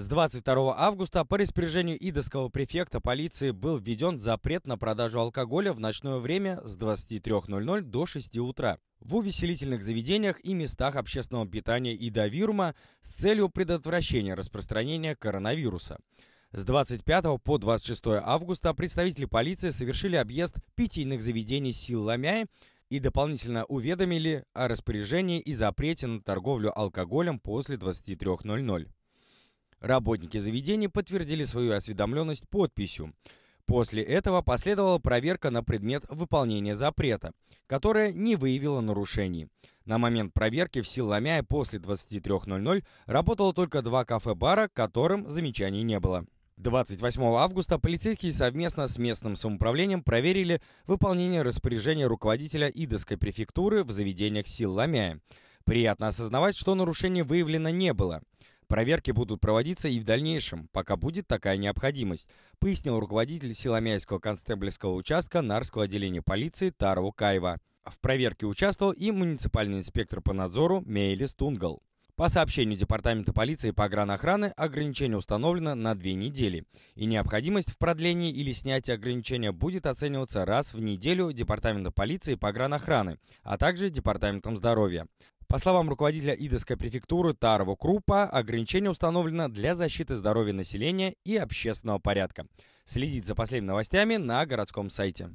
С 22 августа по распоряжению Идовского префекта полиции был введен запрет на продажу алкоголя в ночное время с 23.00 до 6 утра в увеселительных заведениях и местах общественного питания Идовирума с целью предотвращения распространения коронавируса. С 25 по 26 августа представители полиции совершили объезд питейных заведений сил Ламяи и дополнительно уведомили о распоряжении и запрете на торговлю алкоголем после 23.00. Работники заведения подтвердили свою осведомленность подписью. После этого последовала проверка на предмет выполнения запрета, которая не выявила нарушений. На момент проверки в Силомяе после 23.00 работало только два кафе-бара, которым замечаний не было. 28 августа полицейские совместно с местным самоуправлением проверили выполнение распоряжения руководителя Идовской префектуры в заведениях сил Ламяя. Приятно осознавать, что нарушений выявлено не было – Проверки будут проводиться и в дальнейшем, пока будет такая необходимость, пояснил руководитель Силомяйского констеблевского участка Нарского отделения полиции Тару Кайва. В проверке участвовал и муниципальный инспектор по надзору Мейлис Тунгал. По сообщению Департамента полиции по охраны, ограничение установлено на две недели, и необходимость в продлении или снятии ограничения будет оцениваться раз в неделю Департамента полиции по охраны, а также Департаментом здоровья. По словам руководителя Идовской префектуры Тарова Крупа, ограничение установлено для защиты здоровья населения и общественного порядка. Следить за последними новостями на городском сайте.